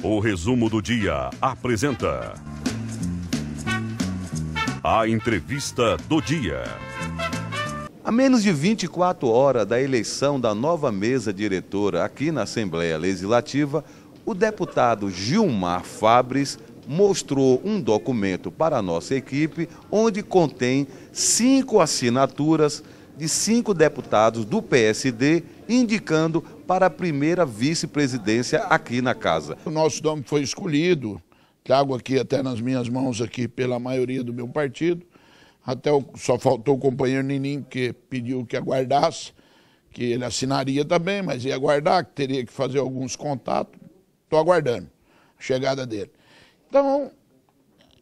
O resumo do dia apresenta. A entrevista do dia. A menos de 24 horas da eleição da nova mesa diretora aqui na Assembleia Legislativa, o deputado Gilmar Fabres mostrou um documento para a nossa equipe onde contém cinco assinaturas de cinco deputados do PSD indicando para a primeira vice-presidência aqui na casa. O nosso nome foi escolhido, trago aqui até nas minhas mãos aqui pela maioria do meu partido. Até só faltou o companheiro Ninim, que pediu que aguardasse, que ele assinaria também, mas ia aguardar, que teria que fazer alguns contatos. Estou aguardando a chegada dele. Então,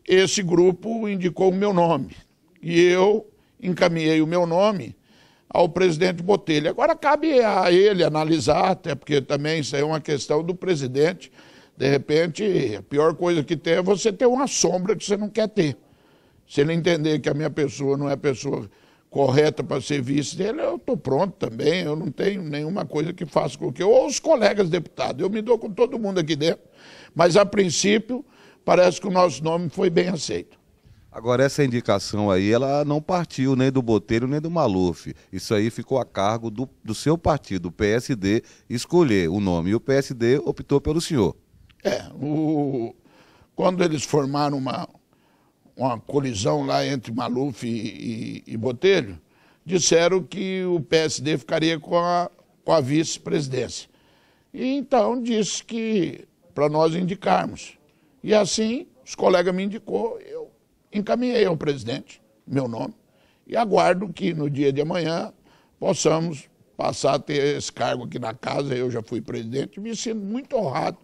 esse grupo indicou o meu nome. E eu encaminhei o meu nome ao presidente Botelho. Agora cabe a ele analisar, até porque também isso é uma questão do presidente. De repente, a pior coisa que tem é você ter uma sombra que você não quer ter. Se ele entender que a minha pessoa não é a pessoa correta para ser vice dele, eu estou pronto também, eu não tenho nenhuma coisa que faça com que. Ou os colegas deputados, eu me dou com todo mundo aqui dentro, mas a princípio parece que o nosso nome foi bem aceito. Agora, essa indicação aí, ela não partiu nem do Botelho nem do Maluf. Isso aí ficou a cargo do, do seu partido, o PSD, escolher o nome. E o PSD optou pelo senhor. É, o... quando eles formaram uma, uma colisão lá entre Maluf e, e, e Botelho, disseram que o PSD ficaria com a, com a vice-presidência. E então disse que para nós indicarmos. E assim os colegas me indicou, encaminhei ao presidente meu nome e aguardo que no dia de amanhã possamos passar a ter esse cargo aqui na casa. Eu já fui presidente, me sinto muito honrado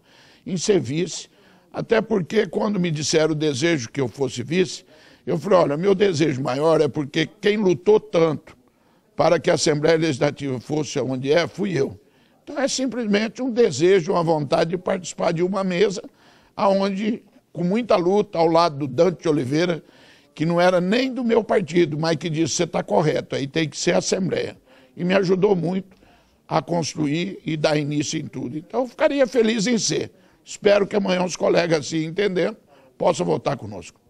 em ser vice, até porque quando me disseram o desejo que eu fosse vice, eu falei: olha, meu desejo maior é porque quem lutou tanto para que a Assembleia Legislativa fosse onde é, fui eu. Então é simplesmente um desejo, uma vontade de participar de uma mesa aonde com muita luta, ao lado do Dante Oliveira, que não era nem do meu partido, mas que disse: você está correto, aí tem que ser Assembleia. E me ajudou muito a construir e dar início em tudo. Então, ficaria feliz em ser. Espero que amanhã os colegas se entendendo possam votar conosco.